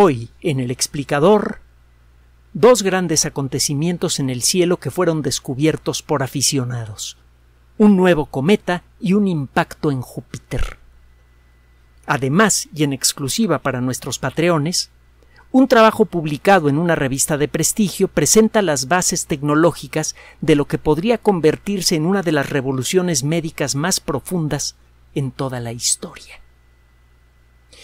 Hoy, en el explicador, dos grandes acontecimientos en el cielo que fueron descubiertos por aficionados, un nuevo cometa y un impacto en Júpiter. Además, y en exclusiva para nuestros patreones, un trabajo publicado en una revista de prestigio presenta las bases tecnológicas de lo que podría convertirse en una de las revoluciones médicas más profundas en toda la historia.